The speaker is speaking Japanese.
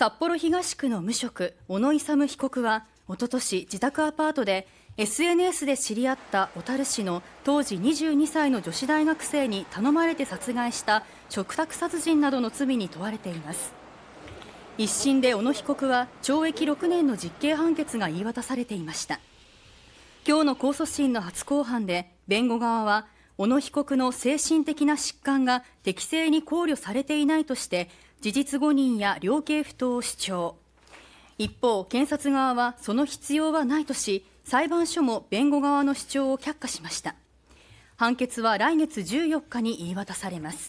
札幌東区の無職小野勇被告はおととし自宅アパートで SNS で知り合った小樽市の当時22歳の女子大学生に頼まれて殺害した嘱託殺人などの罪に問われています一審で小野被告は懲役6年の実刑判決が言い渡されていました今日の控訴審の初公判で弁護側は小野被告の精神的な疾患が適正に考慮されていないとして事実誤認や量刑不当を主張一方検察側はその必要はないとし裁判所も弁護側の主張を却下しました判決は来月14日に言い渡されます